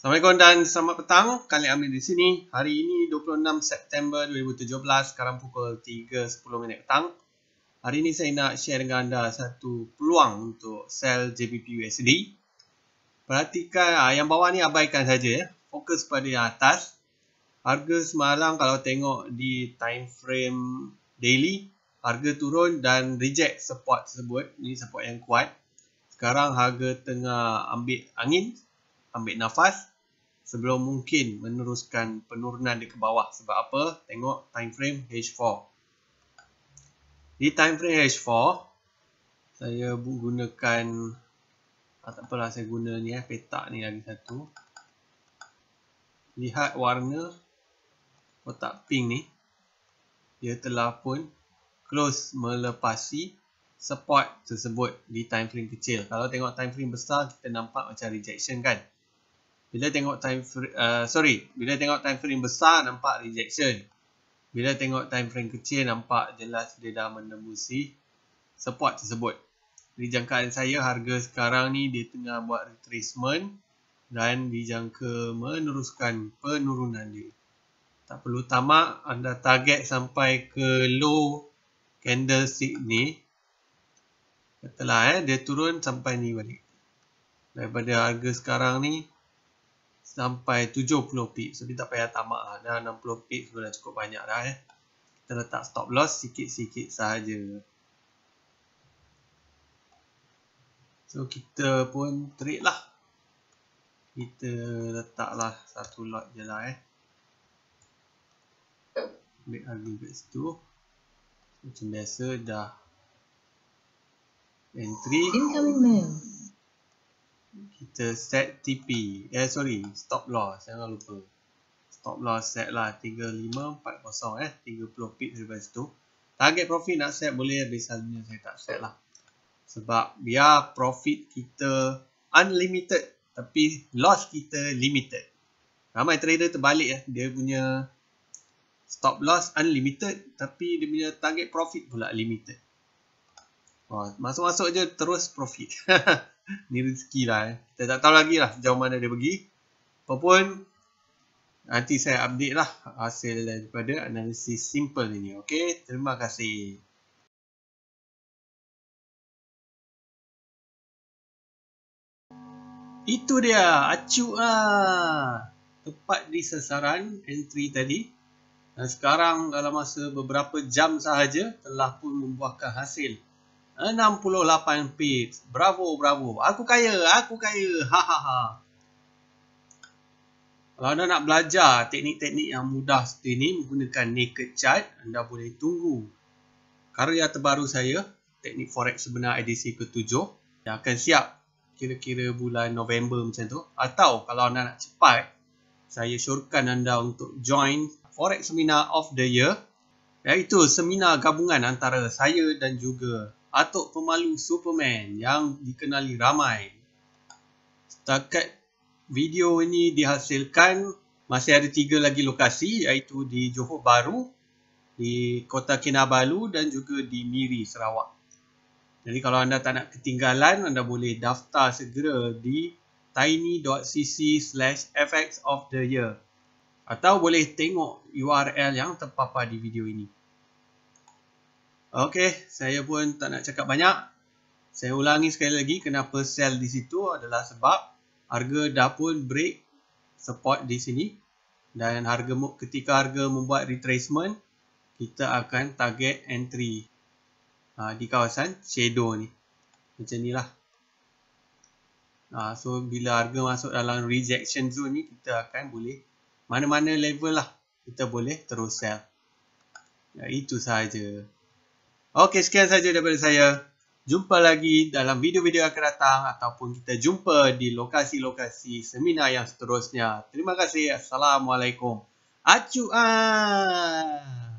Assalamualaikum dan selamat petang. Kali Amir di sini. Hari ini 26 September 2017, sekarang pukul 3.10 minit petang. Hari ini saya nak share dengan anda satu peluang untuk sell JPP USD. Perhatikan ah, yang bawah ni abaikan saja ya. Fokus pada yang atas. Harga semalam kalau tengok di time frame daily, harga turun dan reject support tersebut. Ini support yang kuat. Sekarang harga tengah ambil angin ambil nafas sebelum mungkin meneruskan penurunan dia ke bawah sebab apa tengok time frame H4 di time frame H4 saya gunakan ah, tak apalah saya guna ni eh, petak ni lagi satu lihat warna kotak pink ni dia telah pun close melepasi support tersebut di time frame kecil kalau tengok time frame besar kita nampak macam rejection kan bila tengok time frame, uh, sorry, bila tengok time frame besar nampak rejection. Bila tengok time frame kecil nampak jelas dia dah menembusi support tersebut. Dijangkaan saya harga sekarang ni dia tengah buat retracement dan dijangka meneruskan penurunan dia. Tak perlu tamak anda target sampai ke low candlestick ni. Katalah eh dia turun sampai ni balik. Daripada harga sekarang ni sampai 70 pip. So, kita tak payah tamak lah. Dah 60 pip sudah dah cukup banyak dah eh. Kita letak stop loss sikit-sikit saja. So, kita pun trade lah. Kita letaklah satu lot je lah eh. Ambil harga kat situ. Macam biasa dah entry. Incoming mail kita set TP eh sorry stop loss jangan lupa stop loss set lah 3540 eh 30 pip daripada situ target profit nak set boleh biasanya saya tak set lah sebab biar profit kita unlimited tapi loss kita limited ramai trader terbalik eh dia punya stop loss unlimited tapi dia punya target profit pula limited oh, masuk-masuk je terus profit ni rezeki lah eh. Kita tak tahu lagi lah jauh mana dia pergi. Apapun, nanti saya update lah hasil daripada analisis simple ini. Okay, terima kasih. Itu dia, acuk lah. Tepat di sasaran entry tadi. Dan sekarang dalam masa beberapa jam sahaja telah pun membuahkan hasil. 68 pips. Bravo, bravo. Aku kaya, aku kaya. Ha, ha, ha. Kalau anda nak belajar teknik-teknik yang mudah seperti ini menggunakan naked chart, anda boleh tunggu karya terbaru saya, teknik forex sebenar edisi ke-7 yang akan siap kira-kira bulan November macam tu. Atau kalau anda nak cepat, saya syorkan anda untuk join Forex Seminar of the Year. Iaitu seminar gabungan antara saya dan juga atuk pemalu Superman yang dikenali ramai. Setakat video ini dihasilkan, masih ada tiga lagi lokasi iaitu di Johor Bahru, di Kota Kinabalu dan juga di Miri, Sarawak. Jadi kalau anda tak nak ketinggalan, anda boleh daftar segera di tiny.cc slash fx of the year atau boleh tengok URL yang terpapar di video ini. Okey, saya pun tak nak cakap banyak. Saya ulangi sekali lagi kenapa sell di situ adalah sebab harga dah pun break support di sini dan harga ketika harga membuat retracement kita akan target entry ha, di kawasan shadow ni. Macam nilah. Ha, so bila harga masuk dalam rejection zone ni kita akan boleh mana-mana level lah kita boleh terus sell. Ya, itu sahaja. Ok, sekian saja daripada saya. Jumpa lagi dalam video-video akan datang ataupun kita jumpa di lokasi-lokasi seminar yang seterusnya. Terima kasih. Assalamualaikum. Acu'an!